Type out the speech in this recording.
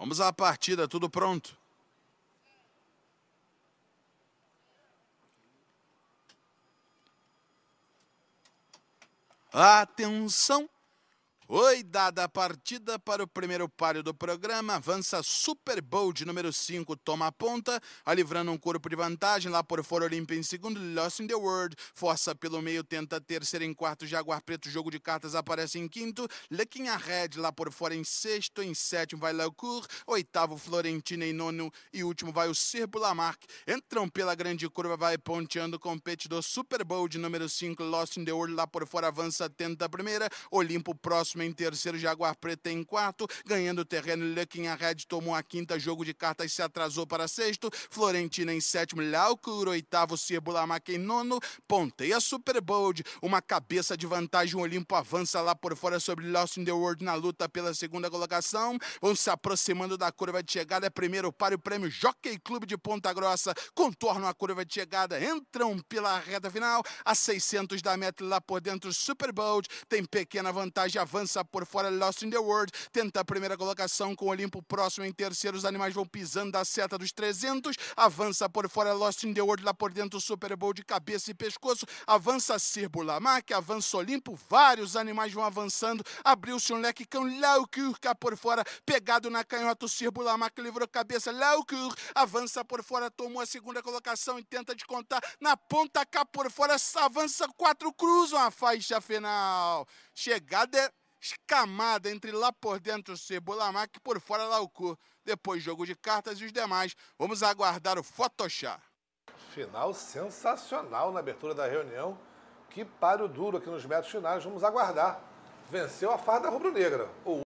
Vamos à partida, tudo pronto. Atenção! Oi, dada a partida para o primeiro páreo do programa, avança Super Bowl de número 5, toma a ponta, alivrando um corpo de vantagem lá por fora Olímpia em segundo, Lost in the World, força pelo meio, tenta terceiro em quarto, Jaguar Preto, jogo de cartas aparece em quinto, Looking Red lá por fora em sexto, em sétimo vai Lecour, oitavo Florentina em nono e último vai o Cirbo Lamarck. Entram pela grande curva, vai ponteando o competidor Super Bowl de número 5, Lost in the World lá por fora avança, tenta a primeira, Olimpo próximo em terceiro, Jaguar Preto em quarto, ganhando terreno, Lequinha Red tomou a quinta, jogo de cartas se atrasou para sexto, Florentina em sétimo, Laucuro oitavo, Cirbulamaca em nono, Ponteia Superbold, uma cabeça de vantagem, o Olimpo avança lá por fora sobre Lost in the World na luta pela segunda colocação, vão se aproximando da curva de chegada, é primeiro para o prêmio Jockey Clube de Ponta Grossa, contornam a curva de chegada, entram pela reta final, a 600 da meta lá por dentro, Superbold tem pequena vantagem, avança lança por fora Lost in the World, tenta a primeira colocação com Olimpo próximo em terceiro, os animais vão pisando a seta dos 300, avança por fora Lost in the World, lá por dentro Super Bowl de cabeça e pescoço, avança Cirbo Lamac, avança Olimpo, vários animais vão avançando, abriu-se um leque cão cá por fora, pegado na canhota o Cirbo Lamac, livrou cabeça, Laucur avança por fora, tomou a segunda colocação e tenta de contar na ponta cá por fora, avança quatro cruzam a faixa final. Chegada escamada entre lá por dentro Cebolamac e por fora o Laucu. Depois jogo de cartas e os demais. Vamos aguardar o Photoshop. Final sensacional na abertura da reunião. Que páreo duro aqui nos metros finais. Vamos aguardar. Venceu a farda rubro-negra.